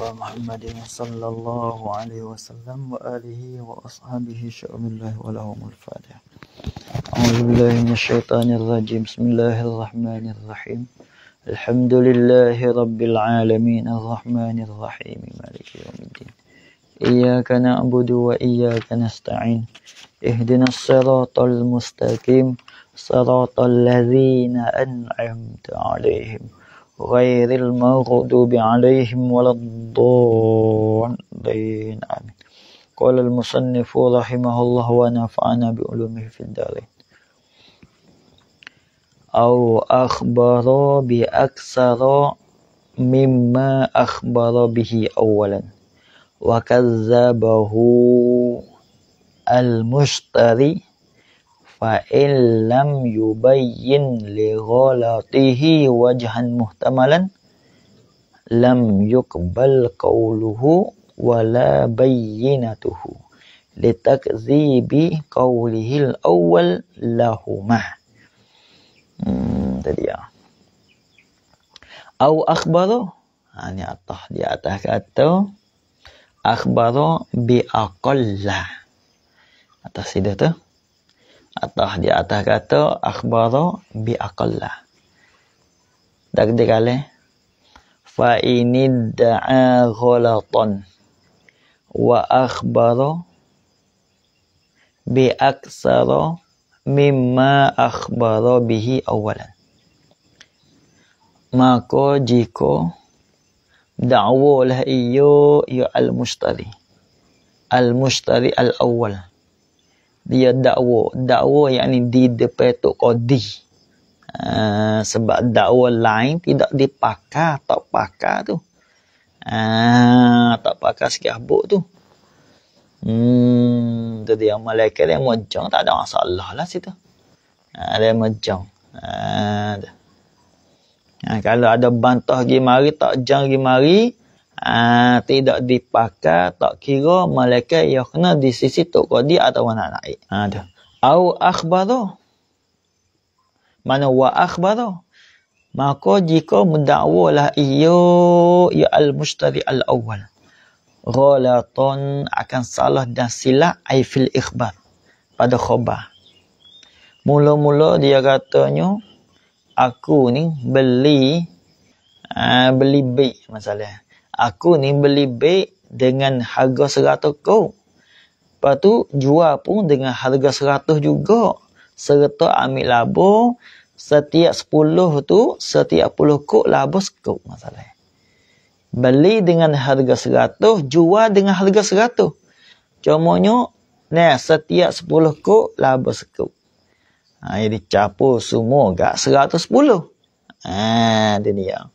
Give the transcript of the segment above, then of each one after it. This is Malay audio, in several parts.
محمد صلى الله عليه وسلم وآله وأصحابه شأم الله ولهم الفاتحة أعوذ بالله من الشيطان الرجيم بسم الله الرحمن الرحيم الحمد لله رب العالمين الرحمن الرحيم مالك يوم الدين إياك نعبد وإياك نستعين اهدنا الصراط المستقيم صراط الذين أنعمت عليهم غير المغضوب عليهم ولا الضالين آمين قال المصنف رحمه الله ونفعنا بعلومه في الدارين أو أخبر بأكثر مما أخبر به أولا وكذبه المشتري فإن لم يبين لغلطه وجها محتملا لم يقبل قوله ولا بينته لتكذيب قوله الأول لهما أو أخبره يعني أطح دي أخبره بأقل أتحسيده atau di atas kata akhbara bi aqalla dak de kale fa inidda'a ghalatan wa akhbara bi aksara mimma akhbara bihi awalan maka jika da'wa lah iyo ya al mustari al mustari al awal dia dakwa dakwa yakni di depan tok qadi uh, sebab dakwa lain tidak dipakar tak pakar tu uh, tak pakar sikit habuk tu hmm tu dia malaikat dia mojang tak ada masalah lah situ uh, dia mojang uh, uh, kalau ada bantah pergi mari tak jang pergi mari Ah, tidak dipakai tak kira malaikat yang kena di sisi tok qadi atau mana naik. Ha, tu. Au akhbaru. Mana wa akhbaru? Maka jika mendakwalah iyo ya al-mustari al-awwal. Ghalatun akan salah dan silap ai fil ikhbar. Pada khabar. Mula-mula dia katanya aku ni beli uh, beli bait masalah. Aku ni beli beg dengan harga seratus kau. Lepas tu jual pun dengan harga seratus juga. Serta ambil labu setiap sepuluh tu setiap puluh kau labu sekau masalah. Beli dengan harga seratus, jual dengan harga seratus. Cumanya, nah, setiap sepuluh kau laba sekuk. Ha, jadi, capur semua gak seratus sepuluh. Ha, dia ni yang.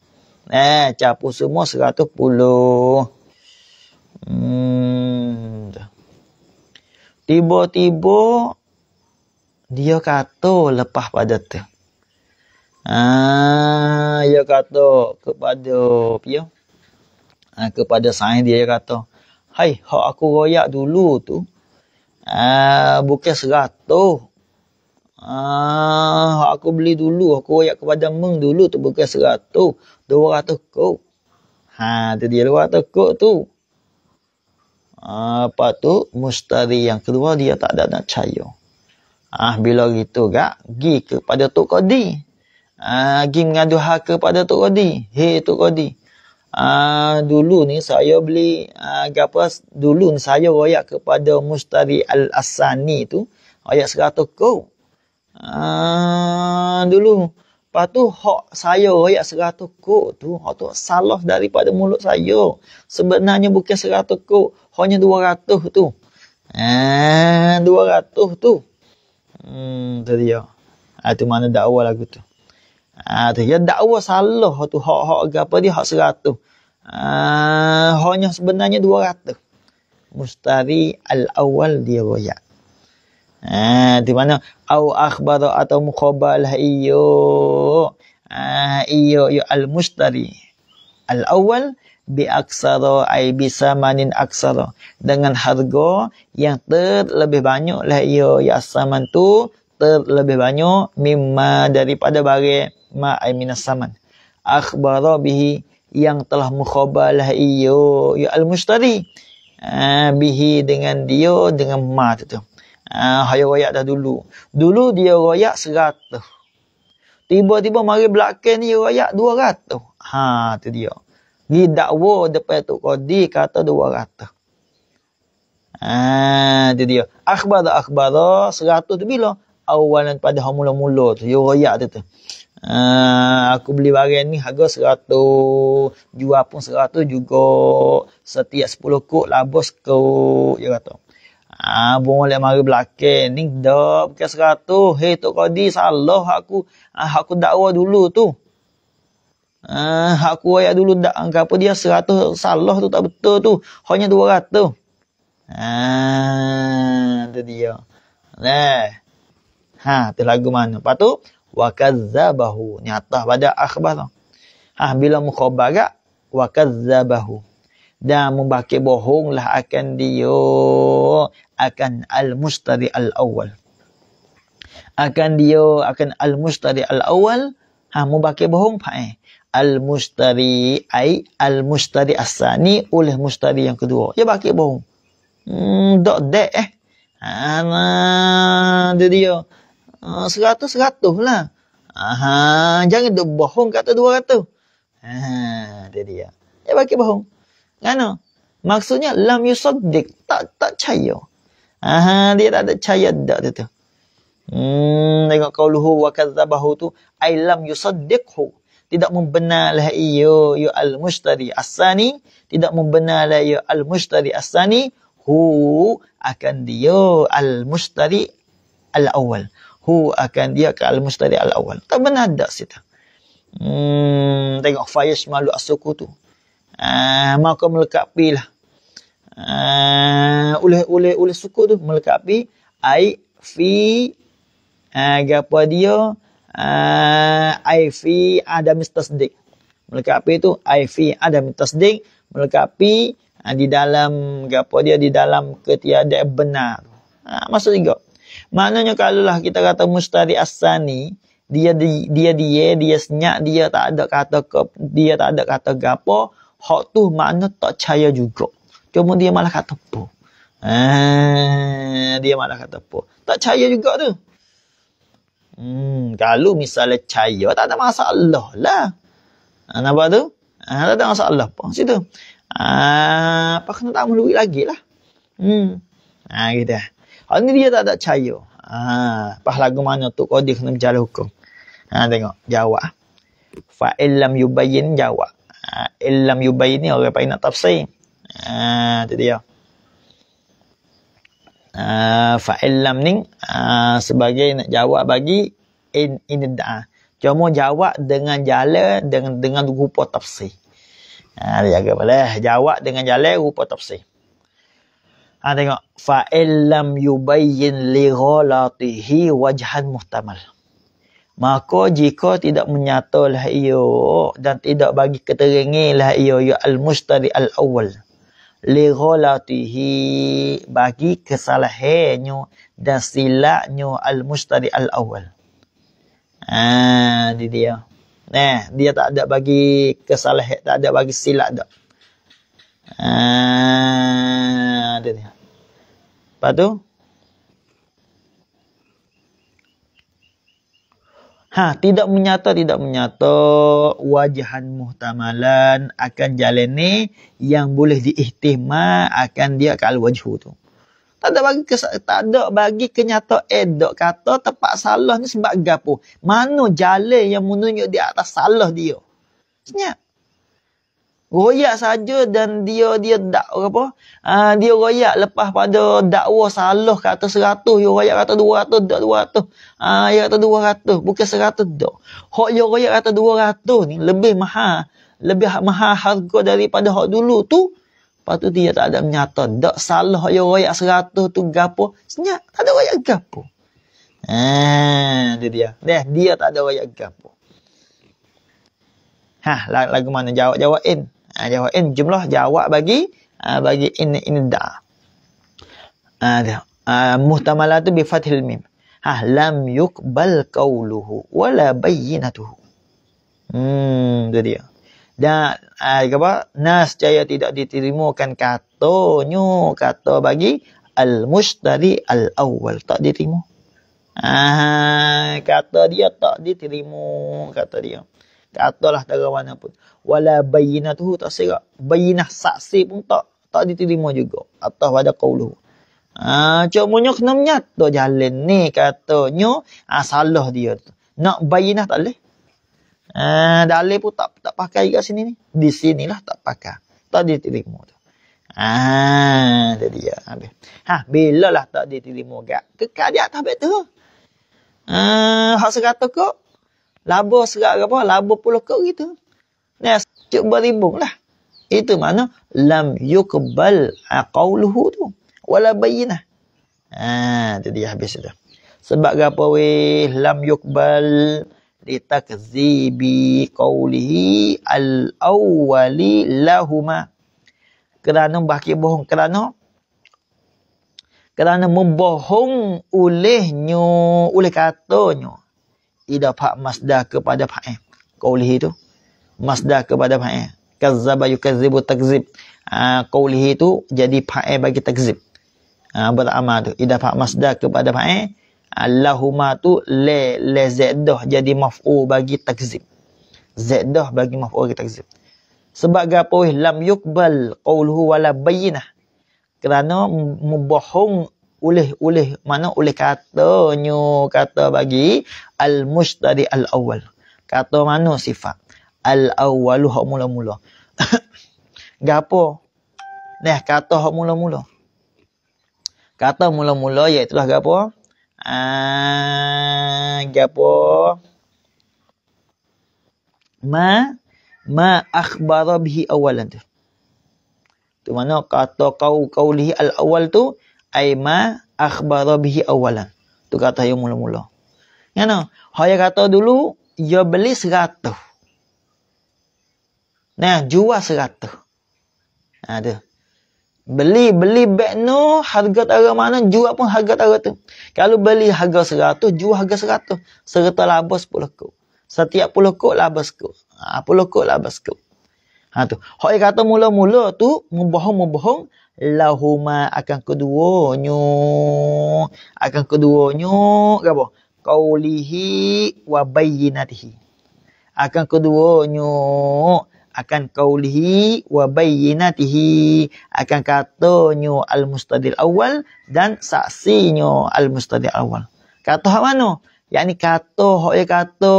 Eh, capu semua seratus puluh. Hmm. Tiba-tiba dia kata lepas pada tu. Ah, dia kata kepada dia ya? Ah, kepada saya dia, kata, "Hai, hak aku royak dulu tu." Ah, bukan seratus. Ah, aku beli dulu. Aku royak kepada meng dulu tu bukan seratus. 200 kok. Ha tu dia 200 kok tu. apa ha, tu mustari yang kedua dia tak ada nak cahaya. Ah bila gitu gak gi kepada Tok Qadi. Ah ha, gi mengadu hak kepada Tok Qadi. Hei Tok Qadi. Ah ha, dulu ni saya beli ah gapo dulu ni saya royak kepada Mustari Al-Asani tu royak 100 kau. Ah dulu Lepas tu hak saya ayat seratus kok tu hak tu salah daripada mulut saya. Sebenarnya bukan seratus kok, hanya dua ratus tu. Eh, dua ratus tu. Hmm, tu dia. Itu ah, mana dakwa lagu tu. Ah, tu dia dakwa salah hak tu hak hak apa dia hak seratus. Ah, hanya sebenarnya dua ratus. Mustari al-awal dia royak. Ha, di mana au akhbaro atau mukhabalah ha, iyo. Ah iyo yo al mustari. Al awal bi aksaro ai bisa manin aksaro dengan harga yang terlebih banyak lah iyo ya saman tu terlebih banyak mimma daripada barang ma ai minas saman. Akhbaro bihi yang telah mukhabalah iyo yo al mustari. Ah ha, bihi dengan dia dengan ma tu. tu. Ah, Haya royak dah dulu. Dulu dia royak seratus. Tiba-tiba mari belakang ni royak dua ratus. Ha, tu dia. Ni dakwa depan Tok Qadi kata dua ratus. Ha, tu dia. Akhbar akhbar seratus tu bila? Awalan pada mula-mula tu. Dia royak tu tu. Uh, ah, aku beli barang ni harga seratus. Jual pun seratus juga. Setiap sepuluh kot labus kot. Dia kata. Ah ha, bung mari belakang ni dak ke 100. Hei tok qadi salah aku. Ah ha, aku dakwa dulu tu. Ah aku ayat dulu dak angka apa dia seratus salah tu tak betul tu. Hanya 200. Ah ha, tu dia. Nah. Ha tu lagu mana? Patu wa kazzabahu nyata pada akhbar tu. Ha bila mukhabara wa kazzabahu dan membakir bohonglah akan dia akan al-mustari al-awwal. Akan dia akan al-mustari al-awwal. Ha, mubakir bohong pak eh. Al-mustari ai al-mustari asani oleh mustari yang kedua. Ya bakir bohong. Hmm, dok dek eh. Ha, nah, dia dia. Ha, seratus-seratus uh, lah. Aha, jangan dok bohong kata dua ratus. Ha, dia dia. Ya bakir bohong. Kenapa? Maksudnya lam Yusodik tak tak percaya. Aha, dia tak ada cahaya dak tu. Hmm, tengok qauluhu wa kadzabahu tu ailam yusaddiqhu. Tidak membenarlah ia ya al-mustari asani, tidak membenarlah ia al-mustari asani hu akan dia al-mustari al-awwal. Hu akan dia ke al-mustari al-awwal. Tak benar dak situ. Hmm, tengok fayas malu asuku tu. Ah, maka melekat pilah uh, oleh oleh oleh suku tu melekapi air fi agapa ah, uh, dia uh, ah, air fi ada mistasdik melekapi tu air fi ada mistasdik melekapi uh, di dalam agapa dia di dalam ketiadaan benar uh, maksud juga maknanya kalau lah kita kata mustari asani dia dia dia dia, dia senyak dia tak ada kata dia tak ada kata gapo hak tu makna tak percaya juga Kemudian dia malah kat tepu. ah dia malah kat tepu. Tak caya juga tu. Hmm, kalau misalnya caya, tak ada masalah lah. Ha, nampak tu? Ha, tak ada masalah pun. Situ. Ha, apa kena tak mahu lagi lah. Hmm. Ha, gitu Hal lah. ni dia tak ada caya. Ha, pas lagu mana tu, kau dia kena berjalan hukum. Ha, tengok. Jawab. Lah. Fa'illam yubayin jawab. Ha, illam yubayin ni orang paling nak tafsir. Ah, itu dia. Ah, fa'il lam ni uh, sebagai nak jawab bagi in in the da'ah. Cuma jawab dengan jala dengan dengan rupa tafsir. Ha, uh, jaga boleh. Jawab dengan jala rupa tafsir. Ha, uh, tengok. Fa'il lam yubayyin li ghalatihi wajhan muhtamal. Maka jika tidak menyatalah ia dan tidak bagi keteringilah ia ya al-mustari al-awwal. Al lighalatihi bagi kesalahannya dan silaknya al-mustari al-awwal. Ah, dia dia. Nah, dia tak ada bagi kesalahan, tak ada bagi silap dak. Ah, dia dia. Patu Ha, tidak menyata, tidak menyata wajahan muhtamalan akan jalan ni yang boleh diiktima akan dia kalau wajhu tu. Tak ada bagi, tak ada bagi kenyata edok eh, kata tempat salah ni sebab gapo. Mana jalan yang menunjuk di atas salah dia. Senyap royak saja dan dia dia dak apa uh, dia royak lepas pada dakwa salah kata atas 100 dia royak kata 200 dak 200 ah uh, dia kata 200 bukan 100 dak hok dia royak kata 200 ni lebih maha lebih maha harga daripada hok dulu tu Lepas tu dia tak ada menyata. Tak salah dia royak seratus tu gapo. Senyap. Tak ada royak gapo. Haa. Ah, dia dia. Dia, dia tak ada royak gapo. Hah. Lagu mana jawab-jawab in. Ha, jawab in jumlah jawab bagi ha, bagi in in da. Ha, dia. Ha, muhtamalah tu bi fathil mim. Ha, lam yukbal qawluhu wala bayyinatuhu. Hmm, tu dia. Dan ha, apa? Nas jaya tidak diterimakan katanya kata bagi al mustari al awal tak diterima. Ah, kata dia tak diterima kata dia. Katalah tak mana pun wala bayinatuhu tak serak. bayinah saksi pun tak tak diterima juga atas pada qauluhu. Ha, cuma munyo kena menyata jalan ni katanya ha, salah dia tu. Nak bayinah tak leh. Ha, dalil pun tak tak pakai kat sini ni. Di sinilah tak pakai. Tak diterima tu. Ha, jadi ya. Habis. Ha, bila lah tak diterima gak. Kekal di atas betul. Ah, ha, hak serata kok. Labuh serak apa? Labuh puluh kok gitu. Ya, sejuk beribung lah. Itu makna lam yukbal aqauluhu ah, tu. walabayinah. bayinah. Ha, dia habis itu. Sebab apa weh? Lam yukbal li takzibi qawlihi al-awwali lahuma. Kerana bahagia bohong. Kerana kerana membohong olehnya, oleh katanya. Ida pak masdah kepada pak eh. Qawlihi tu masdar kepada fa'il kazzaba yukazzibu takzib ah uh, qawlihi tu jadi fa'il bagi takzib ah uh, beramal tu Ida fa masdar kepada fa'il allahuma ah, tu le la zaddah jadi maf'ul bagi takzib zaddah bagi maf'ul bagi takzib sebab apa lam yukbal qawluhu wala bayyinah kerana membohong oleh oleh mana oleh katanya kata bagi al mustadi al awal kata mana sifat al awalu hak mula-mula. Gapo? Neh kata hak mula-mula. Kata mula-mula iaitu lah gapo? Ah, gapo? Ma ma akhbara bihi awalan tu. Tu mana kata kau kau lihi al awal tu ai ma akhbara bihi awalan. Tu kata yang mula-mula. no, Hoya kata dulu ia beli seratus. Nah, jual seratus. Ada. Beli, beli beg no, harga tak mana, jual pun harga tak tu. Kalau beli harga seratus, jual harga seratus. Serta laba sepuluh kot. Setiap puluh kot, laba ah, sekot. Ha, puluh kot, laba sekot. Ha tu. Hak kata mula-mula tu, membohong-membohong, lahuma akan keduanya, akan keduanya, apa? lihi wa bayinatihi. Akan keduanya, akan qaulihi wa bayyinatihi akan katonyo al mustadil awal dan saksinyo al mustadil awal kata hak mano yakni kata hak ya kata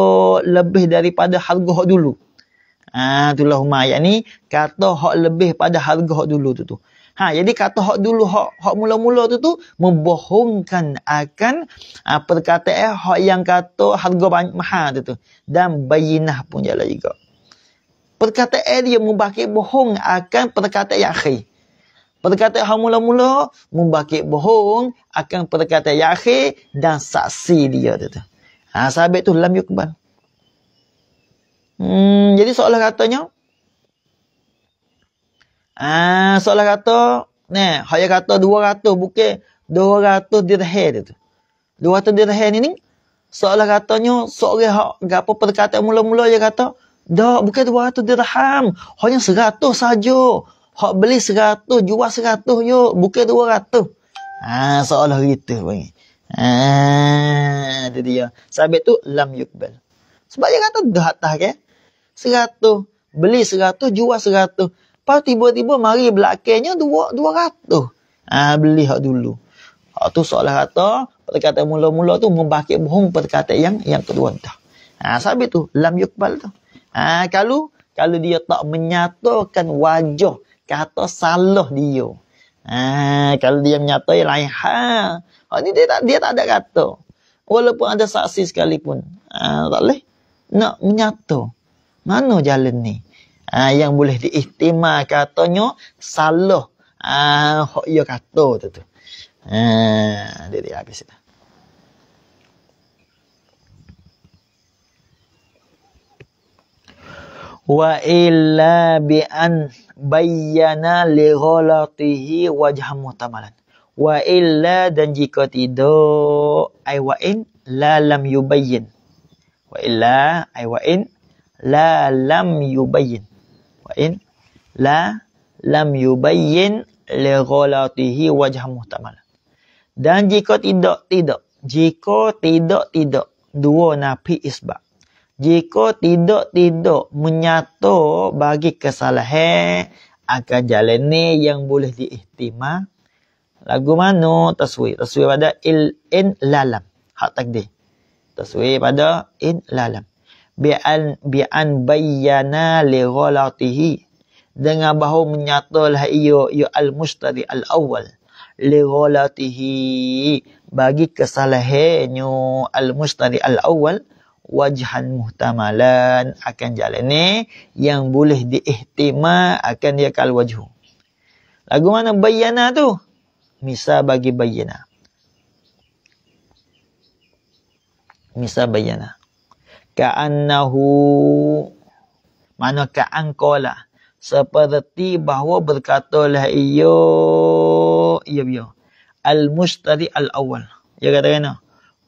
lebih daripada harga hak dulu ha itulah umma yakni kata hak lebih pada harga hak dulu tu tu Ha, jadi kata hak dulu, hak, hak mula-mula tu tu, membohongkan akan apa ha, kata eh hak yang kata harga mahal tu tu. Dan bayinah pun jalan juga. Perkataan dia membakit bohong akan perkataan yakhi. Perkataan yang mula-mula membakit bohong akan perkataan yakhi dan saksi dia. Ha, sahabat tu dalam yukban. Hmm, jadi seolah katanya. Ha, seolah kata. Ne, saya kata dua 200 bukan 200 dirhel itu. Dua dirhel ni ini, Seolah katanya seorang yang apa perkataan mula-mula dia kata. Dok, bukan 200 dirham. Hanya 100 saja. Hak beli 100, jual 100 yo, bukan 200. Ha, seolah gitu bang. Ha, itu dia. Sabit tu lam yukbal. Sebab dia kata dah tak ke? 100, beli 100, jual 100. Pas tiba-tiba mari belakangnya 200. Ha, beli hak dulu. Hak tu seolah kata perkataan mula-mula tu membakit bohong perkataan yang yang kedua dah. Ha, sabit tu lam yukbal tu. Ha, kalau kalau dia tak menyatakan wajah kata salah dia. Ha, kalau dia menyata lain ha. Ha ni dia tak dia tak ada kata. Walaupun ada saksi sekalipun. Ha, tak boleh. Nak menyata. Mana jalan ni? Ha, yang boleh diiktima katanya salah. Ha, hak dia kata tu tu. Ha, dia dia habis dah. wa illa bi an bayyana li ghalatihi wajha mutamalan wa illa dan jika tidak ai wa in la lam yubayyin wa illa ai wa in la lam yubayyin wa in la lam yubayyin li ghalatihi wajha mutamalan dan jika tidak tidak jika tidak tidak dua nafi isbat jika tidak tidak menyato bagi kesalahan akan jalan yang boleh diihtima lagu mana taswi taswi pada il in lalam hak takdir taswi pada in lalam bi an bi an bayyana li ghalatihi dengan bahu menyatalah ia ya al mustari al awal li ghalatihi bagi kesalahannya al mustari al awal wajhan muhtamalan akan jalan ni yang boleh diihtima akan dia kal wajhu. Lagu mana bayana tu? Misa bagi bayana. Misa bayana. Ka'annahu mana ka'angkola seperti bahawa berkatalah iyo iyo iyo al-mustari al-awwal. Dia kata kena.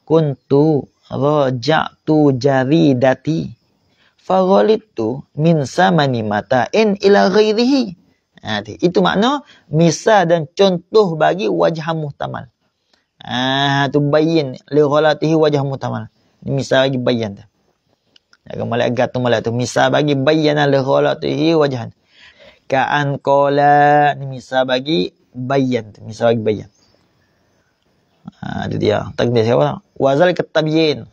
Kuntu Raja'tu jaridati. Faghalitu min samani mata'in ila ghairihi. Ha, itu makna misa dan contoh bagi wajah muhtamal. Ah ha, tu bayin li ghalatihi wajah muhtamal. Ini misal bagi bayan tu. Jaga malak gatu malak tu. Misal bagi bayan li ghalatihi wajah. Ka'an kola. Ini misal bagi bayan tu. Misal bagi bayan ada ha, dia takdir siapa tak? wazal ketabiyin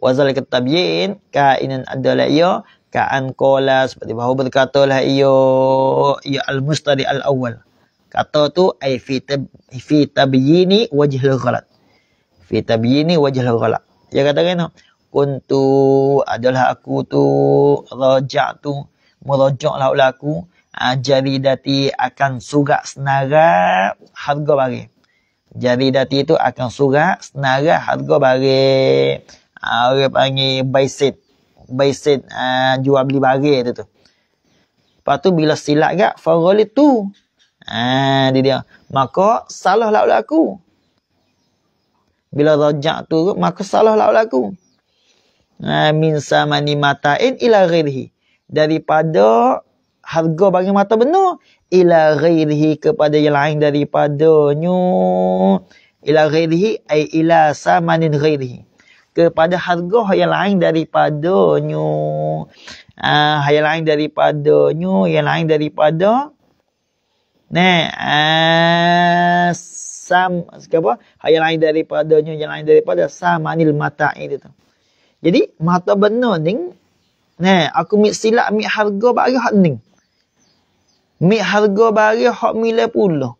wazal ketabiyin kainan adalah ia kaan kola seperti bahawa berkatalah ia ia al-mustari al-awwal kata tu ay fi tabiyini wajih lagalat fi tabiyini wajih lagalat dia kata kena kuntu adalah aku tu rajak tu merojoklah lah aku ajaridati akan sugak senara harga bagi jadi dati itu akan surat senara harga barang. Ah, ha, orang panggil buy set. Buy jual beli barang itu tu. Lepas tu bila silap kat farolit tu. Ah dia dia. Maka salah lah aku. Bila rajak tu maka salah lah aku. Ha, ah, min samani matain ila ghirhi. Daripada harga bagi mata benda ila ghairihi kepada yang lain daripadanya ila ghairihi ai ila samanin ghairihi kepada harga yang lain daripadanya ah yang lain daripadanya yang lain daripada ne uh, sam apa yang lain daripadanya yang lain daripada samanil mata itu tu jadi mata benda ni ne aku mik silap mik harga bagi hak ni Mik harga bari hak mila pula.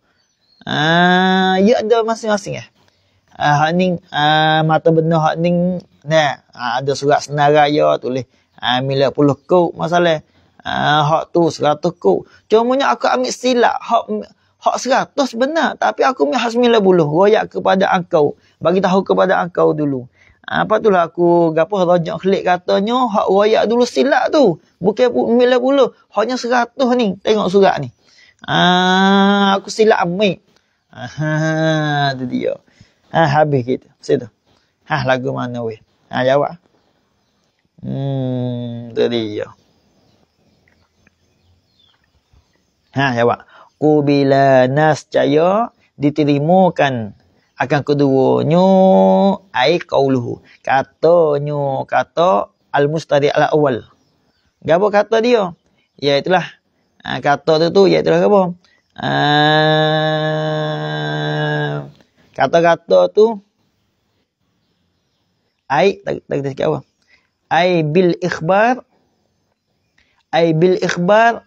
Ah, ya ada masing-masing eh. Ah, hak ning ah, mata benda hak ning nah, ah, ada surat senaraya tulis ah, mila puluh kau masalah. Ah, hak tu seratus kau. Cuma nya aku ambil silap hak hak seratus benar tapi aku ambil hak mila puluh royak kepada engkau. Bagi tahu kepada engkau dulu. Ah, apa tu lah aku gapo rojak klik katanya hak royak dulu silap tu. Bukan mila pula. Hanya seratus ni. Tengok surat ni. Ah, aku silap amik Ha, tu dia. Ha, habis kita. Situ. Ha, ah, lagu mana weh. Ha, jawab. Hmm, tu dia. Ha, jawab. Kubila nas caya diterimakan akan keduanya ai qauluhu katanya kata al mustadi al awal gapo kata dia iaitu ya, lah ah, kata tu tu iaitu ya, lah apa ah, kata-kata tu ai tak tak apa ai bil ikhbar ai bil ikhbar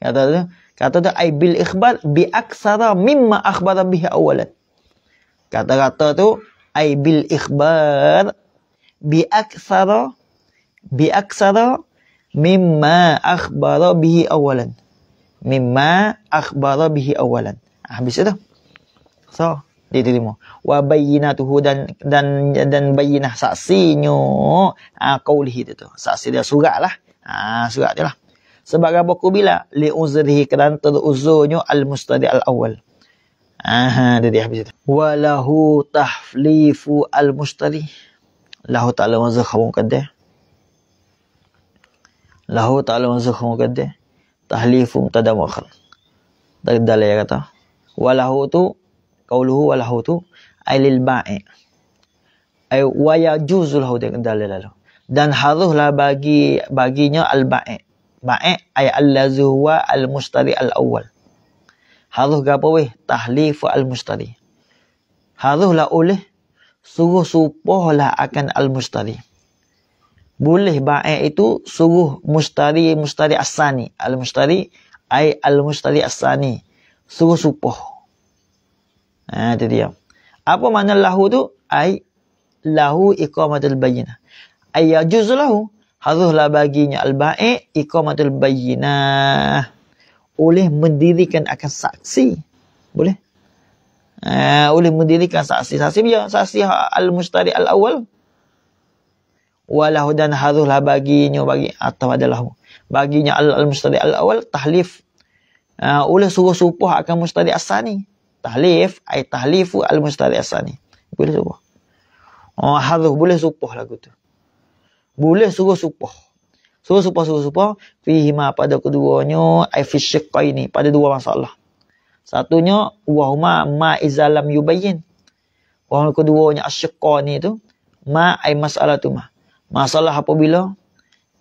kata tu Kata tu ai bil ikhbar bi aksara mimma akhbara bihi awalan. Kata-kata tu ai bil ikhbar bi aksara bi aksara mimma akhbara bihi awalan. Mimma akhbara bihi awalan. Ah, habis itu. So, diterima. Wa bayyinatuhu dan dan dan bayyinah saksinya. Ah ha, qaulihi itu. Saksi dia ah, surat lah. Ah ha, lah sebagai buku bila li uzrihi kerana teruzurnya al mustadi al awal aha jadi habis itu walahu tahlifu al mustadi lahu taala wazu khabung kadde lahu taala wazu khabung kadde tahlifu mutada mukhar dari dalil yang kata walahu tu qauluhu walahu tu ailil ba'i ay wa yajuzu lahu dalil lalu dan haruslah bagi baginya al ba'i Ma'ek eh? ayat allazi huwa al-mustari al-awwal. Haruh gapo weh tahlifu al-mustari. Haruhlah oleh suruh supohlah akan al-mustari. Boleh ba'ek eh, itu suruh mustari mustari asani al-mustari ai al-mustari asani suruh supoh. Ha itu dia. Apa makna lahu tu? Ai lahu iqamatul bayyinah. Ai yajuz lahu Haruslah baginya al-baik iqamatul bayyinah. Oleh mendirikan akan saksi. Boleh? Uh, oleh mendirikan saksi. Saksi biar. Saksi al-mustari al-awal. Walahu dan haruslah baginya bagi atau adalah baginya al-mustari al-awal tahlif. Uh, oleh suruh-suruh akan mustari asani ni. Tahlif. Ay tahlifu al-mustari asal ni. Boleh suruh. Oh, haruh boleh suruh lagu tu. Boleh suruh supah. Suruh supah, suruh supah. Fihima pada keduanya. Aifishika ini. Pada dua masalah. Satunya. Wahuma ma izalam yubayin. Wahuma keduanya. Asyika ni tu. Ma ay masalah tu ma. Masalah apabila.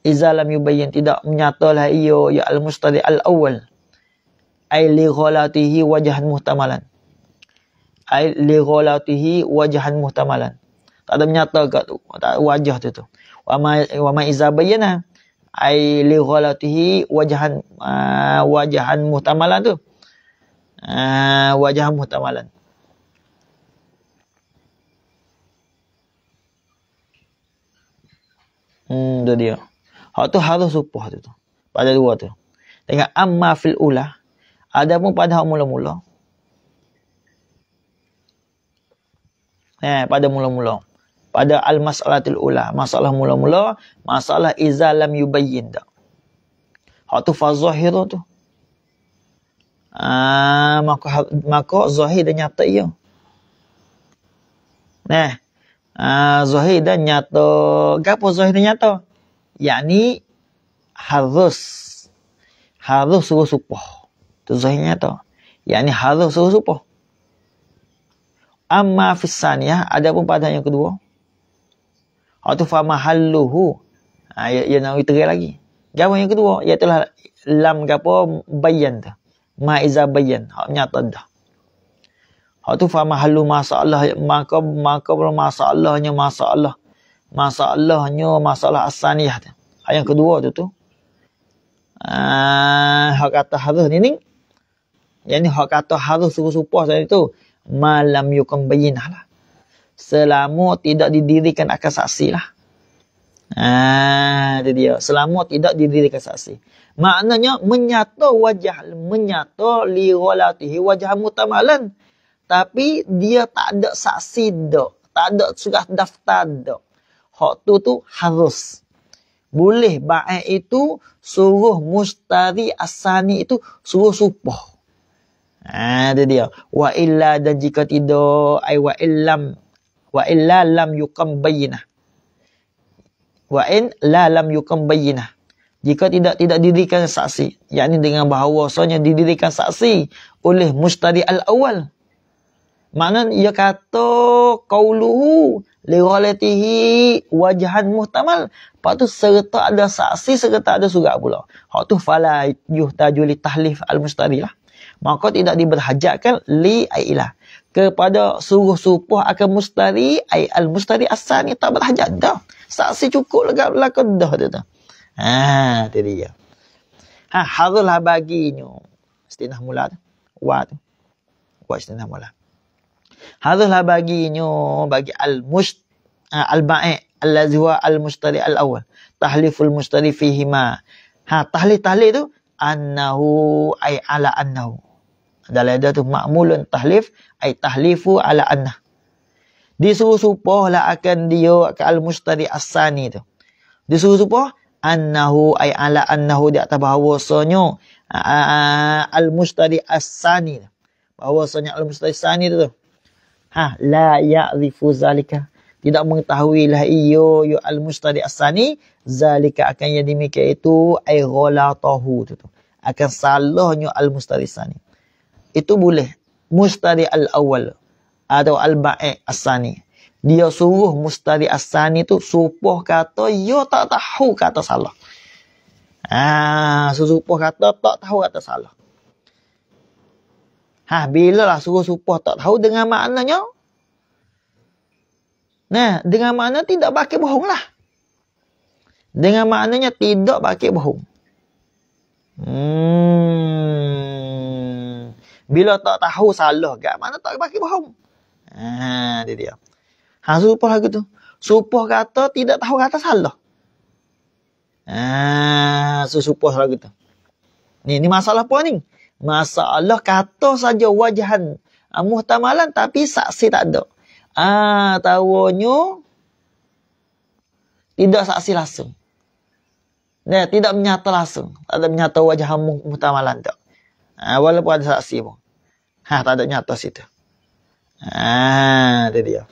Izalam yubayin. Tidak menyatalah iyo ya al-mustadi al-awwal. Ay li gholatihi wajahan muhtamalan. Ay li gholatihi wajahan muhtamalan. Tak ada menyata kat tu. Tak ada wajah tu tu. Wama wama iza bayyana ai li ghalatihi wajhan uh, wajhan muhtamalan tu uh, wajhan muhtamalan hmm tu dia hak tu harus supah tu, tu pada dua tu tengok amma fil ula ada pun pada hak mula-mula eh pada mula-mula pada al-mas'alatul ula. Masalah mula-mula, masalah iza lam yubayyin tak. Hak tu fazahir tu. Ah, maka maka zahir dan nyata ia. Ya. Nah, ah, zahir dan nyata. Gapo zahir dan nyata? Yakni harus harus suruh supah. Tu zahir nyata. Yakni harus suruh supah. Amma fisaniyah, ada pun pada yang kedua. Waktu fa mahalluhu. Ha, ia, ya, ia ya nak terang lagi. Jawab yang kedua. Iaitu lah. Lam ke apa. Bayan tu. Ma iza bayan. Hak nyata dah. Hak tu fa mahallu masalah. Maka maka masalahnya masalah. Masalahnya masalah asaniyah tu. Ha, yang kedua tu tu. Ah, hak kata harus ni ni. Yang ni hak kata harus suku-supah tadi tu. Malam yukam bayinah lah selama tidak didirikan akan saksi lah. Ah, itu dia. Selama tidak didirikan saksi. Maknanya menyata wajah, menyata liwalatihi wajah mutamalan. Tapi dia tak ada saksi dok. Tak ada surat daftar dok. Hak tu tu harus. Boleh baik itu suruh mustari asani itu suruh supoh. Ah, ha, itu dia. Wa illa dan jika tidak, ay wa illam wa in la lam yuqam bayyinah wa in la lam yuqam bayyinah jika tidak tidak didirikan saksi yakni dengan bahawasanya didirikan saksi oleh Mustadi al awal maknanya ia kata qauluhu li ghalatihi wajhan muhtamal Lepas tu serta ada saksi serta ada surat pula hak tu fala yuhtajuli tahlif al mustadi lah maka tidak diberhajatkan li ailah kepada suruh supah akan mustari ai al mustari asal tak berhajat dah saksi cukup lekat lah belaka dah dia tu ha tu dia ha harulah baginyo istinah mula tu wa tu wa istinah mula harulah baginyo bagi al must ha, al ba'i allazi huwa al mustari al awal tahliful mustari fihi ma ha tahli tahli tu annahu ai ala annahu dalam ada tu makmulun tahlif ai tahlifu ala anna disuruh supoh lah akan dia ke al mustari asani tu disuruh supoh annahu ai ala annahu di atas bahawasanya al mustari asani bahawasanya al mustari asani tu ha la ya'rifu zalika tidak lah iyo yu al mustari asani zalika akan yang demikian itu ai ghalatahu tu, tu akan salahnya al mustari asani itu boleh mustari al-awwal atau al-ba'i as-sani dia suruh mustari as-sani tu supoh kata yo tak tahu kata salah ah ha, supoh kata tak tahu kata salah ha bila lah suruh supoh tak tahu dengan maknanya nah dengan makna tidak pakai bohong lah dengan maknanya tidak pakai bohong hmm bila tak tahu salah kat mana tak bagi bohong. Ha dia dia. Ha supah lagu tu. Supah kata tidak tahu kata salah. Ha so supah lagu tu. Ni ni masalah apa ni? Masalah kata saja wajahan ha, muhtamalan tapi saksi tak ada. Ah ha, tawonyo tidak saksi langsung. Nah, tidak menyata langsung. Tak ada menyata wajah mu muhtamalan tak. Ha, walaupun ada saksi pun. Ha, tak ada nyata situ. Ah, ha, itu dia.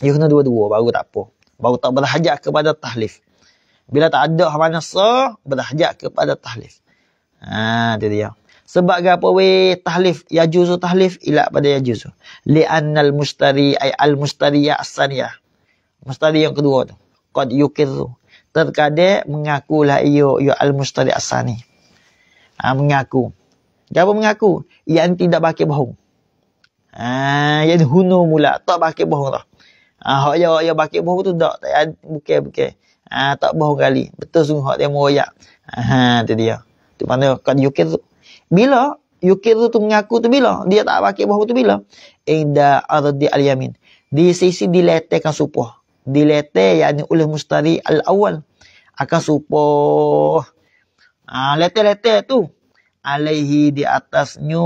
Dia kena dua-dua baru tak apa. Baru tak berhajat kepada tahlif. Bila tak ada mana sah, berhajat kepada tahlif. Ah, ha, itu dia. Sebab apa we tahlif ya juzu tahlif ila pada ya juzu. Li annal mustari ay al mustari ya asaniya. Mustari yang kedua tu. Qad yukirru. Terkadang mengakulah iyo yo al mustari asani. Ha, mengaku. Siapa mengaku? Yang tidak pakai bohong. Ha, yang huno mula. Tak pakai bohong lah. Ha, hak yang hak yang pakai bohong tu tak. tak bukan, bukan. Ha, tak bohong kali. Betul sungguh hak dia meroyak. Ha, tu dia. Tu mana kan yukir tu. Bila yukir tu, tu mengaku tu bila? Dia tak pakai bohong tu bila? Inda ardi al-yamin. Di sisi diletekkan supah. Dilete yang ni oleh mustari al-awal. Akan supah. Ha, lete-lete tu alaihi di atasnya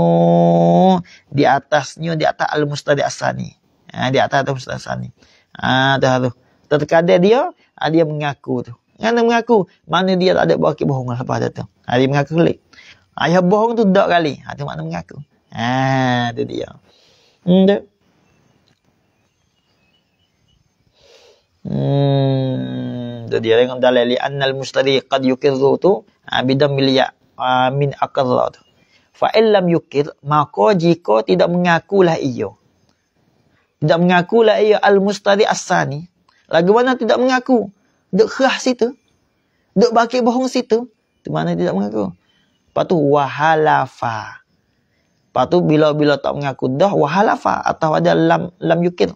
di atasnya di atas al mustadi asani ha, di atas al mustadi asani Ah, ha tu tu terkadang dia ha, dia mengaku tu kan mengaku mana dia tak ada buat bohong apa lah dia tu ha, dia mengaku kelik ayah bohong tu dak kali ha tu makna mengaku ha tu dia hmm tu hmm tu dia dengan dalil annal mustadi qad yukizzu tu ha, bidam milya min aqallah tu. Fa illam yukir, maka jika tidak mengakulah iyo, Tidak mengakulah iyo al-mustari as-sani. Lagi mana tidak mengaku? Duk kerah situ. Duk bakit bohong situ. Di mana tidak mengaku? Lepas tu, wahalafa. Lepas tu, bila-bila tak mengaku dah, wahalafa. Atau ada lam, lam yukir.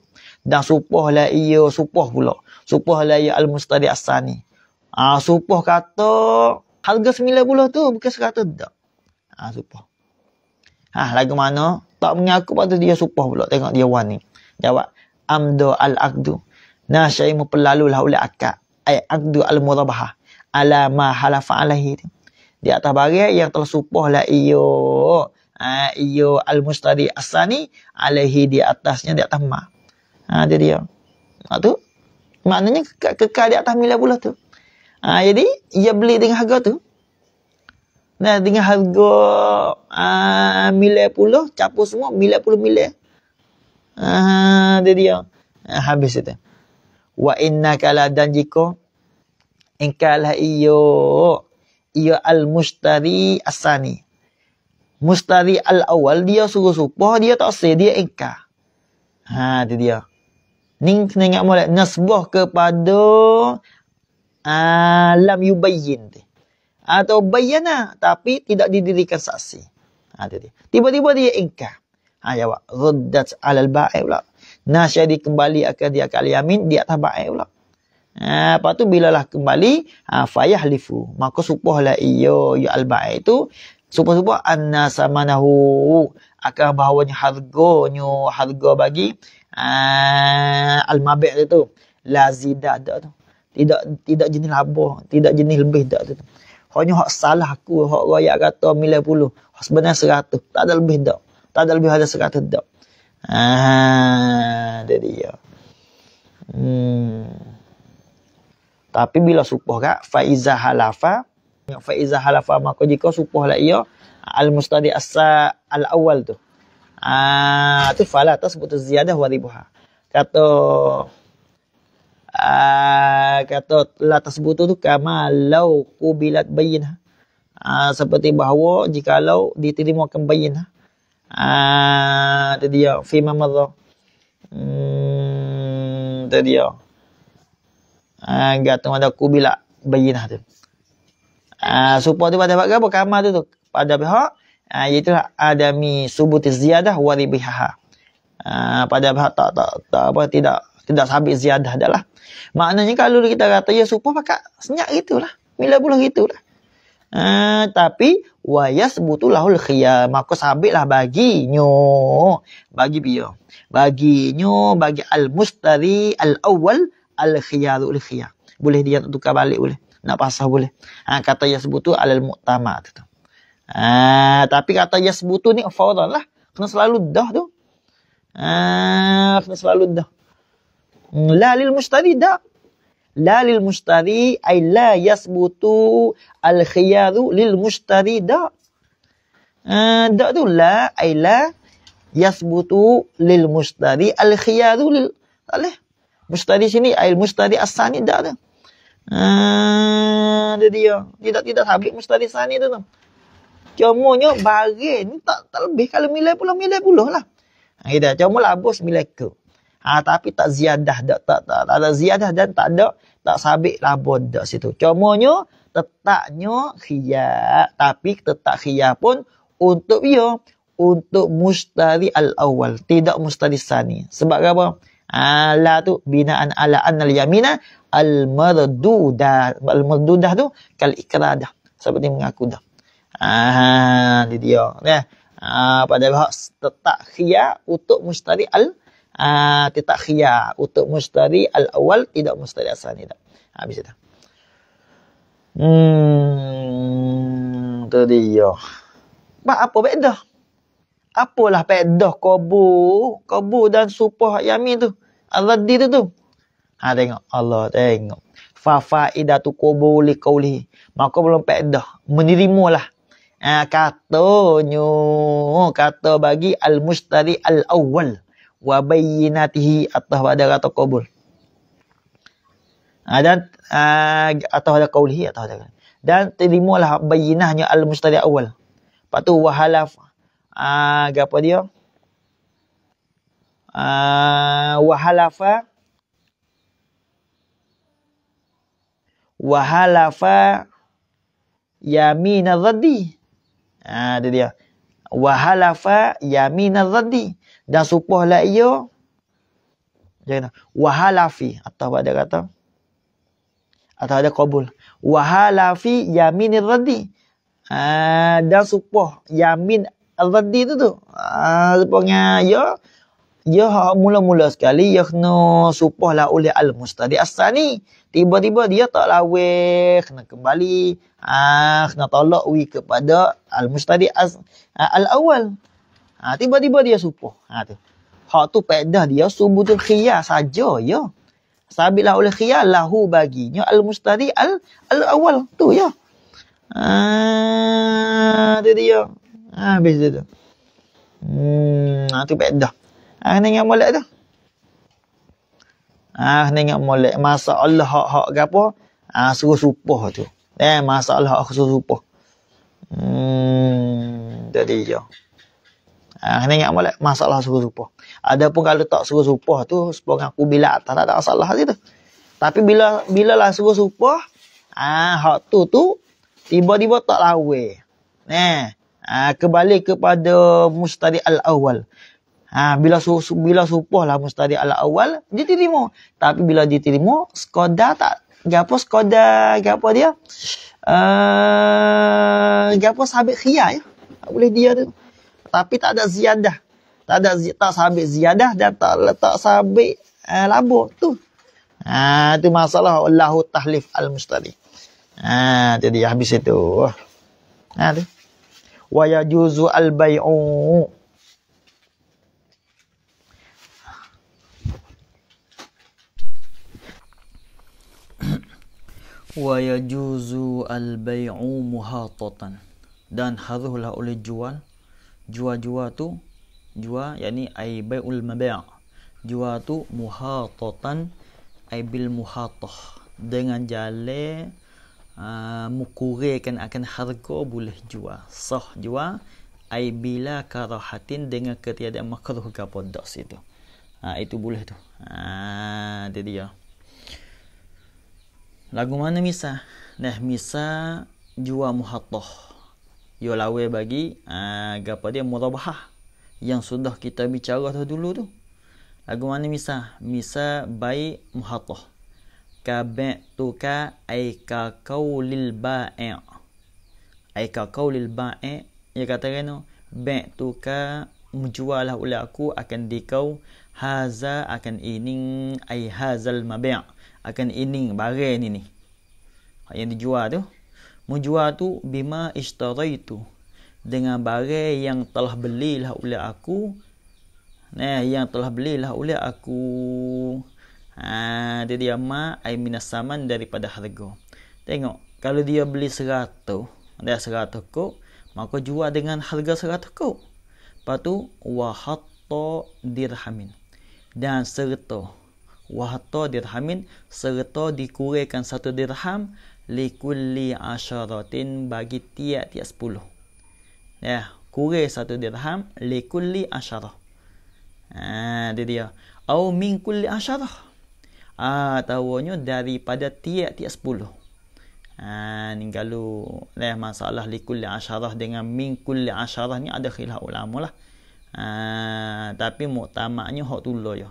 Dan supahlah ia, supah pula. Supahlah ia al-mustari as-sani. Ah, supoh kata, harga 90 tu bukan 100 tak. Ha supah. Ha lagu mana tak mengaku pada dia supah pula tengok dia wan ni. Jawab amdu al aqdu nasyaimu pelalu lah oleh akad ay aqdu al murabaha ala ma halafa alaihi di atas barang yang telah supah lah iyo ha, iyo al mustari asani alaihi di atasnya di atas ma ha dia dia Ha tu. Maknanya kekal, kekal di atas mila bulat tu. Ha, jadi, ia beli dengan harga tu. Nah, dengan harga ha, ah, milik puluh, capur semua, milik puluh milik. Ha, ah, dia dia. Ha, habis itu. Wa inna kala dan jika engkalah iyo iyo al mustari asani. Mustari al awal dia suruh supah dia tak say dia ingka. Ha dia dia. Ning kena ingat molek nasbah kepada alam ah, yubayyin ah, Atau bayana lah, tapi tidak didirikan saksi. Ha tu dia. Tiba-tiba dia ingkar. Ha ya jawab ruddat alal ba'i pula. Nasyadi kembali akan dia kali amin, dia tak ba'i pula. Ha apa tu bilalah kembali ha fayah lifu. Maka supahlah iyo ya al ba'i itu supah-supah anna samanahu akan bahawanya harganya harga bagi ha, al mabi' itu lazidat. tu tidak tidak jenis labah tidak jenis lebih dak tu hanya hak salah aku hak royak kata 90 hak sebenarnya 100 tak ada lebih dak tak ada lebih ada 100 dak ah dia dia hmm. tapi bila supah kak faiza halafa nak faiza halafa maka jika supah lah ia al mustadi asa al awal tu ah tu falah tu sebut tu ziyadah wa ribuha kata Ah, kata la tersebut tu kama law qubilat bayyin ah seperti bahawa jikalau diterima akan bayyin ah tadi ya fi ma madha hmm, tadi ya ah kata ada qubilat bayyin tu ah supo tu pada bab apa tu tu pada pihak ah, iaitu adami subut ziyadah wa ribihaha ah, pada pihak tak tak tak apa tidak tidak sabit ziyadah adalah Maknanya kalau kita kata ya supah pakak senyak gitulah. mila pula gitulah. Ha, tapi wayas butulahul khiyar. Maka sabitlah baginyo. Bagi bio. Baginyo bagi al-mustari al-awwal al-khiyarul khiyar. Boleh dia tukar balik boleh. Nak pasah boleh. Ha, kata ya sebutu alal muqtama tu. Ha, tapi kata ya sebutu ni fawadhan lah. Kena selalu dah tu. Ha, kena selalu dah. Hmm, la lil mustari dak. La lil mustari ay la yasbutu al khiyaru lil mustari dak. Uh, ah, dak tu la ay la yasbutu lil mustari al khiyaru lil alih. Mustari sini ay mustari asani dak tu. Ah, uh, dia tidak tidak habis mustari sani tu tu. Cumanya bagi ni tak, tak lebih kalau milai pulau milai pulau lah. Ha, cuma labuh sembilan ke. Ha, tapi tak ziyadah dak tak, tak, tak, ada ziyadah dan tak ada tak sabik labun dak situ. Cumanya tetaknya khiyar tapi tetak khiyar pun untuk dia untuk mustari al awal tidak mustari sani. Sebab apa? Ala tu binaan ala annal yamina al-mardudah al-mardudah tu kal ikradah. Sebab dia mengaku dah. Ah, dia dia. Ya. Ah, ha, pada bahawa tetak khiyar untuk mustari al-awwal. Ah, tidak kia. untuk mustari al awal tidak mustari asal ni tak. Ah, habis itu. Hmm, tu dia. Pak apa bedah? Apalah bedah kobu, kobu dan supah yami tu. Allah di tu tu. Ha tengok Allah tengok. Fa faidatu kobu li qawli. Maka belum bedah. Menerimalah. Ha, katanya kata bagi al-mustari al-awwal. al mustari al awwal wa bayyinatihi atah pada kata qabul. Ada ah, atau ada qaulihi atau ada. Dan ah, terimalah bayyinahnya al-mustari awal. Lepas tu wahalaf ah apa dia? Ah wahalafa wahalafa yamin Ah dia. Wahalafa yamin ad dan supah lah ia jangan wahalafi atau ada kata atau ada qabul wahalafi yamin ar-raddi ha, dan supah yamin ar-raddi tu tu ha, supahnya ya ya mula-mula sekali ya kena supah lah oleh al-mustadi as tiba-tiba dia tak lawe kena kembali ah kena tolak wi kepada al-mustadi as al-awwal Ha, tiba-tiba dia supuh. Ha, tu. Hak tu pedah dia subuh tu khiyar saja ya. Sabilah oleh khiyar lahu baginya al-mustari al al-awal tu ya. Ha, tu dia. Ha, habis tu. tu. Hmm, ha, tu pedah. Ha, kena ingat molek tu. Ha, kena ingat molek. Masalah hak-hak gapo, apa? Ha, suruh supuh tu. Eh, masalah hak suruh supuh. Hmm, jadi ya. Ha, kena ingat balik masalah suruh Ada pun kalau tak suruh serupa tu sepong aku bila atas tak ada masalah tu. Tapi bila bila lah suruh serupa, ha, ah, hak tu tu tiba-tiba tak lawe. Nah, ha, ah, kembali kepada mustadi al Awal. Ha, bila su, bila supoh lah mustadi al-awwal diterima. Tapi bila diterima, skoda tak gapo skoda gapo dia? Eh, uh, gapo sabik khia ya. Tak boleh dia tu tapi tak ada ziyadah. Tak ada tak sabit ziyadah dan tak letak sabit uh, eh, labuh tu. Ha tu masalah Allahu tahlif al-mustari. Ha ah, jadi habis itu. Ha tu. Wa yajuzu al-bai'u. wa yajuzu al-bai'u muhatatan dan haruslah oleh jual jua-jua tu jua yakni ai baiul mabia' jua tu muhatotan, ai muhatoh dengan jale uh, mukurikan akan harga boleh jua sah jua ai karahatin dengan ketiadaan makruh gapo itu ha, ah, itu boleh tu ha ah, dia dia lagu mana misa nah misa jua muhatoh ia lawai bagi uh, ha, apa dia murabahah yang sudah kita bicara tu dulu tu lagu mana misa misa bai muhatah kabe tuka tu ka ai ka qaulil ba'i ai ka qaulil ba'i ia kata kena ba tu ka menjualah oleh aku akan dikau haza akan ini ai hazal mabi' akan ini barang ini ni yang dijual tu Menjual tu bima ishtaraitu dengan barang yang telah belilah oleh aku. Nah, yang telah belilah oleh aku. Ha, dia dia ma ai minasaman daripada harga. Tengok, kalau dia beli 100, dia 100 kok, maka jual dengan harga 100 kok. Patu tu wahatta dirhamin. Dan serta wahatta dirhamin serta dikurangkan satu dirham likulli asharatin bagi tiap-tiap sepuluh. Ya, kurir satu dirham likulli asharah. Ha, dia dia. Au min kulli asharah. Atawanya ha, daripada tiap-tiap sepuluh. Ha, ni kalau leh masalah likulli asharah dengan min kulli asharah ni ada khilaf ulama lah. Ha, tapi muktamaknya hak tulah ya.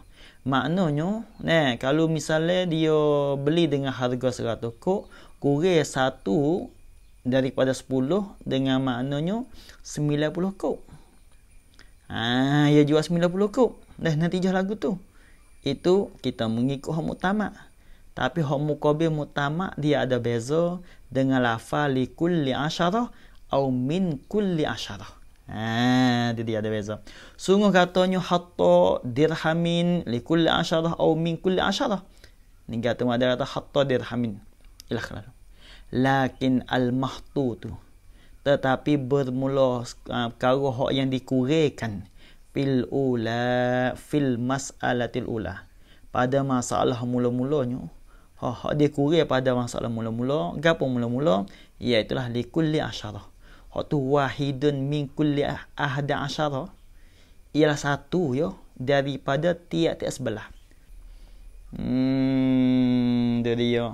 Maknanya, ne, kalau misalnya dia beli dengan harga 100 kok, kurir satu daripada sepuluh dengan maknanya sembilan puluh kau. Ha, dia jual sembilan puluh kau. Dah nanti jual lagu tu. Itu kita mengikut hak mutamak. Tapi hak mukabil mutamak dia ada beza dengan lafa li kulli asyarah au min kulli asyarah. Ha, dia, dia ada beza. Sungguh katanya hatta dirhamin li kulli asyarah au min kulli asyarah. Ni kata ada kata hatta dirhamin ialah kerana lakin al mahtu tu tetapi bermula ah, perkara uh, yang dikurikan fil ula fil mas'alatil ula pada masalah mula-mulanya hak dia dikurik pada masalah mula-mula gapo mula-mula iaitu lah likulli asyarah hak tu wahidun min kulli ah, ahda asyarah ialah satu yo daripada tiap-tiap sebelah hmm dia dia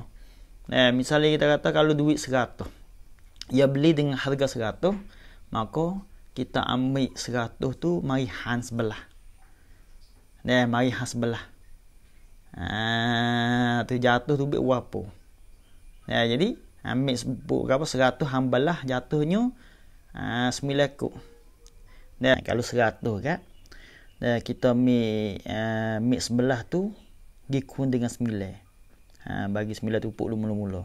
Eh, misalnya kita kata kalau duit 100. ia beli dengan harga 100. Maka kita ambil 100 tu mari han sebelah. Eh, mari han sebelah. Ah, tu jatuh tu berapa? apa? Ya, eh, jadi ambil berapa 100 hambalah jatuhnya ah 9 ekor. Dan ya, kalau 100 kan. Dan ya, kita ambil uh, ambil sebelah tu dikun dengan 9 ha, bagi sembilan tupuk tu mula-mula.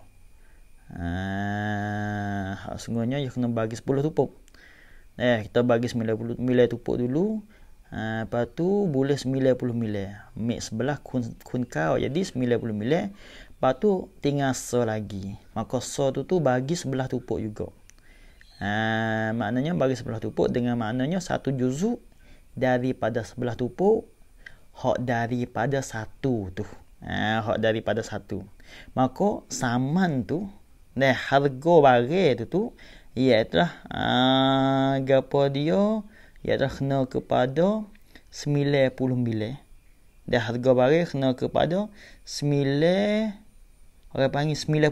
Ha, sebenarnya dia kena bagi sepuluh tupuk. Eh, kita bagi sembilan puluh mila tupuk dulu. Ha, lepas tu boleh sembilan puluh mila. Mix sebelah kun, kun kau. Jadi sembilan puluh mila. Lepas tu tinggal so lagi. Maka so tu tu bagi sebelah tupuk juga. Ha, maknanya bagi sebelah tupuk dengan maknanya satu juzuk daripada sebelah tupuk hak daripada satu tu. Eh, hak daripada satu. Maka saman tu dan harga barang tu tu iaitu ah eh, gapo dia iaitu kena kepada 99. Dan harga barang kena kepada 9 orang panggil 90. Ah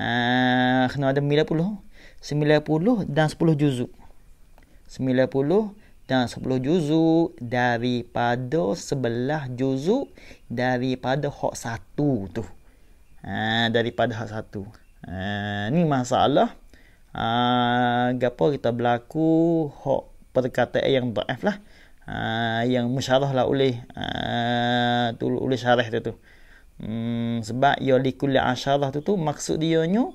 eh, kena ada 90. 90 dan 10 juzuk. 90 dan 10 juzuk daripada sebelah juzuk daripada hak satu tu. Ha, daripada hak satu. Ha, ni masalah. Ha, gapo kita berlaku hak perkataan yang daif lah. Ha, yang musyarah lah oleh ha, tu, oleh syarah tu tu. Hmm, sebab ya likul asyarah tu tu maksud dia nyu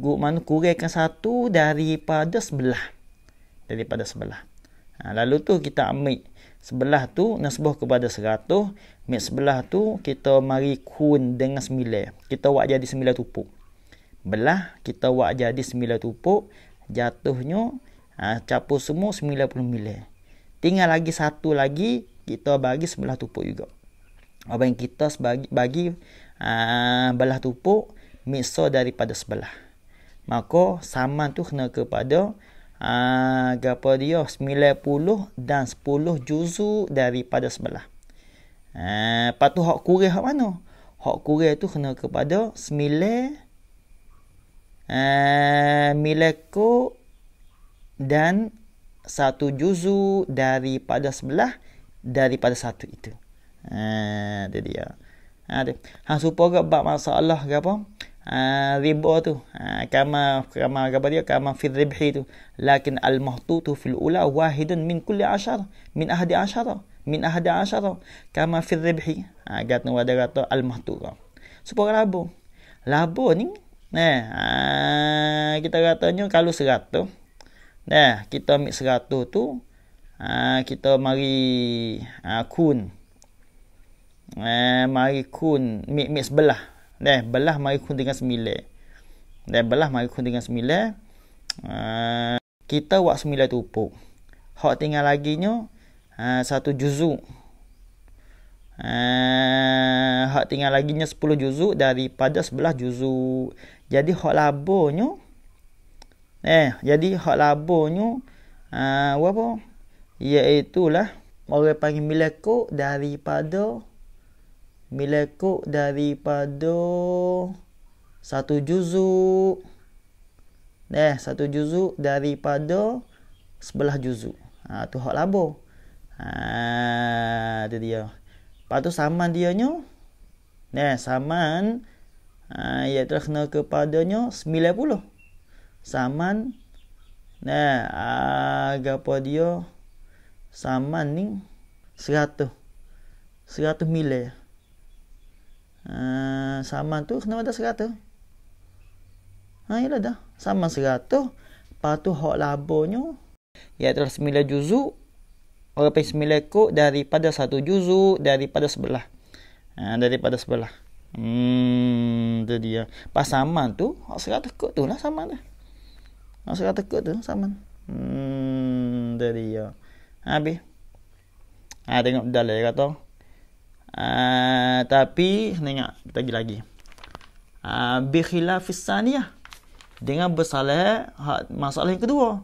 gu mana kurangkan satu daripada sebelah daripada sebelah Ha, lalu tu kita ambil sebelah tu nasbah kepada 100, ambil sebelah tu kita mari kun dengan 9. Kita buat jadi 9 tupuk. Belah kita buat jadi 9 tupuk, jatuhnya ha, capur semua 90 mili. Tinggal lagi satu lagi kita bagi sebelah tupuk juga. Apa yang kita sebagi, bagi uh, belah tupuk, mixer daripada sebelah. Maka saman tu kena kepada Ah, gapo dia 90 dan 10 juzu daripada sebelah. Ha ah, patu hak kurang hak mana? Hak kurang tu kena kepada 9 eh mileko dan satu juzu daripada sebelah daripada satu itu. Ha ah, tu dia. Ha tu. Ha supaya bab masalah ke apa? Ah, riba tu ha, kama kama apa dia kama fi ribhi tu lakin al mahtutu fil ula wahidun min kulli ashar min ahdi ashar min ahdi ashar kama fi ribhi ha, gat nu ada kata al mahtuka supo labo labo ni nah ha, kita katanya kalau 100 nah kita ambil 100 tu ha, kita mari ha, kun Eh, mari kun mik mik sebelah Dah belah mari kun dengan sembilan. Dah belah mari kun dengan sembilan. Uh, kita buat sembilan tupuk. Hak tinggal lagi nya uh, satu juzuk. Uh, ah, hak tinggal lagi nya 10 juzuk daripada sebelah juzuk. Jadi hak labonyo eh jadi hak labonyo ah uh, apa? Iaitulah orang panggil milik daripada melekuk daripada satu juzuk. Eh, satu juzuk daripada sebelah juzuk. Ha, tu hak labo. Ha, tu dia. Lepas tu saman dia ni. Eh, saman ha, ia terkena kepadanya 90. Saman. Eh, agapa dia. Saman ni 100. 100 mil ya. Ah, saman tu kena ada serata. Ah, ha yalah dah. Saman serata. Lepas tu hak labonyo iaitu 9 juzuk Orang pilih 9 ekor daripada satu juzuk daripada sebelah. Ha, daripada sebelah. Hmm, tu dia. Pas saman tu, hak serata kot tu lah saman dah. Hak serata kot tu saman. Hmm, tu dia. Habis. Ha, tengok dalam kata. Ya, kata. Ah, tapi tengok kita pergi lagi. Ah uh, bi khilafis saniyah. Dengan bersalah masalah yang kedua.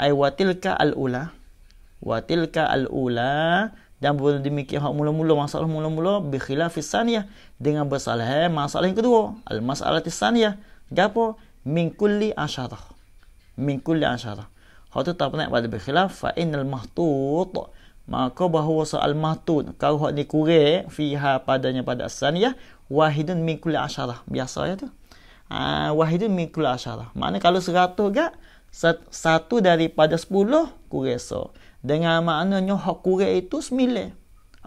Ai watilka al-ula. Watilka al-ula dan boleh demikian hak mula-mula masalah mula-mula bi khilafis saniyah dengan bersalah masalah yang kedua. Al-mas'alatis saniyah. Gapo min kulli asharah. Min kulli asharah. Hak tetap naik pada bi khilaf fa innal mahtut maka bahawa soal matun kau hak ni kurang fiha padanya pada asaniyah wahidun min kulli asharah biasa ya tu ha, wahidun min kulli asharah makna kalau seratus gak satu daripada sepuluh kurang so dengan maknanya hak kurang itu sembilan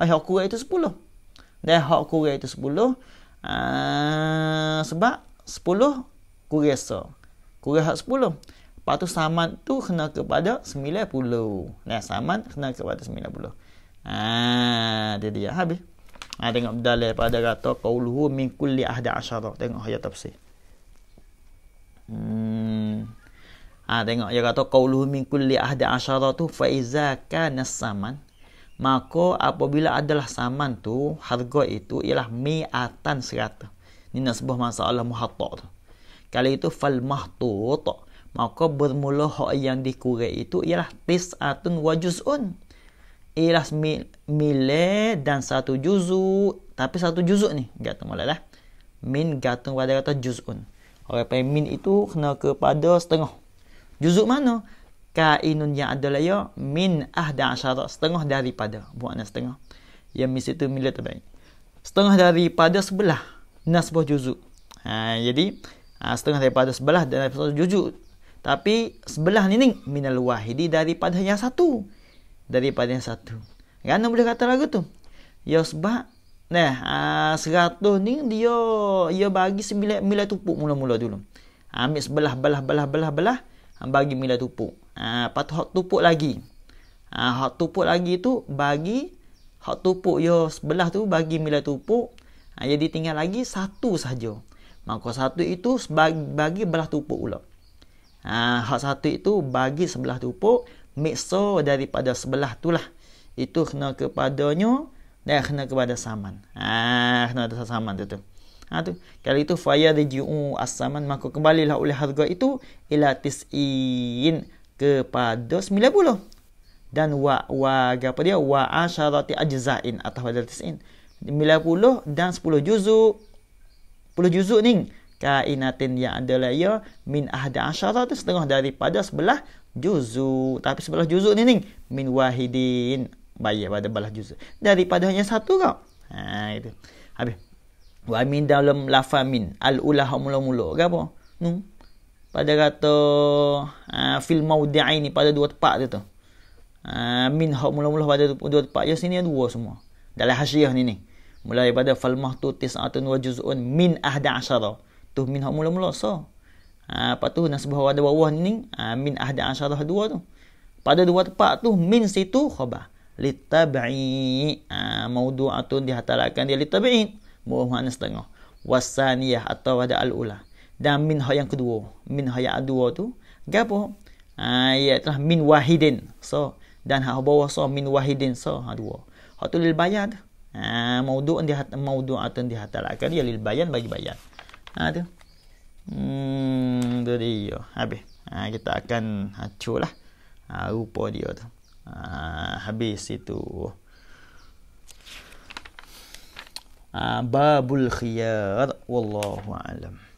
eh, hak kurang itu sepuluh dan hak kurang itu sepuluh ha, sebab sepuluh kurang so kurang hak sepuluh Lepas tu saman tu kena kepada 90. Nah, saman kena kepada 90. Ah, ha, dia dia habis. Ah ha, tengok dalil pada kata qauluhu min kulli ahda asyara. Tengok ayat tafsir. Hmm. Ah ha, tengok dia ya, kata qauluhu min kulli ahda asyara tu fa iza kana saman. Maka apabila adalah saman tu, harga itu ialah mi'atan serata. Ini nak sebuah masalah muhatta tu. Kali itu fal mahtut maka bermula hak yang dikurai itu ialah tis'atun wa juz'un ialah mile dan satu juzu tapi satu juzuk ni gantung malah lah min gantung pada kata juz'un orang panggil min itu kena kepada setengah juzuk mana kainun yang adalah ya min ah dan asyara setengah daripada buatnya setengah yang misi itu mila terbaik setengah daripada sebelah nasbah juzuk ha, jadi ha, setengah daripada sebelah dan satu juzuk tapi sebelah ni ni minal wahidi daripada yang satu. Daripada yang satu. Kan boleh kata lagu tu? Ya sebab nah uh, ah, 100 ni dia dia bagi sembilan mila tupuk mula-mula dulu. Ambil sebelah belah belah belah belah ah, bagi mila tupuk. Ah uh, hak tupuk lagi. Ah hak tupuk lagi tu bagi hak tupuk yo sebelah tu bagi mila tupuk. Uh, jadi tinggal lagi satu saja. Maka satu itu bagi belah tupuk ulah. Ha, hak satu itu bagi sebelah tupuk, mixo daripada sebelah tu lah. Itu kena kepadanya dan kena kepada saman. Ha, kena kepada saman tu tu. Ha, tu. Kalau itu faya reji'u as-saman, maka kembalilah oleh harga itu ila tis'in kepada sembilan puluh. Dan wa, wa, apa dia? Wa asyarati ajza'in atau wa tis'in. Sembilan puluh dan sepuluh juzuk. Sepuluh juzuk ni kainatin yang ada layer min ahda asyara tu setengah daripada sebelah juzu. Tapi sebelah juzu ni ni min wahidin. Bayar pada belah juzu. Daripada hanya satu kau. Ha gitu. Habis. Wa min dalam lafa min al ulah mula-mula ke apa? Nu. Pada kata ha, fil maudi'i ni pada dua tempat tu tu. Ha, min hak mula-mula pada dua tempat. Ya sini dua semua. Dalam hasiah ni ni. Mulai pada falmah tu tis'atun wa juz'un min ahda asyarah tu min hak mula-mula sa. Ha, lepas tu nasbah wadah wawah ni, ha, min ahda asyarah dua tu. Pada dua tempat tu, min situ khabar. Litabi'i. Ha, tu dihatalakan dia litabi'i. mana setengah. Wasaniyah atau ada al-ula. Dan min hak yang kedua. Min hak yang kedua tu. Gapo? Ha, ia telah min wahidin. So, dan hak bawah so, min wahidin. So, ha, dua. Hak tu lil bayan Mau Ha, Maudu'atun dihatalakan dia lil bayan bagi bayan. Ha tu. Hmm tu dia. Habis. Ha, kita akan hancurlah. Ha, rupa dia tu. Ha, habis itu. Ha, babul khiyar wallahu alam.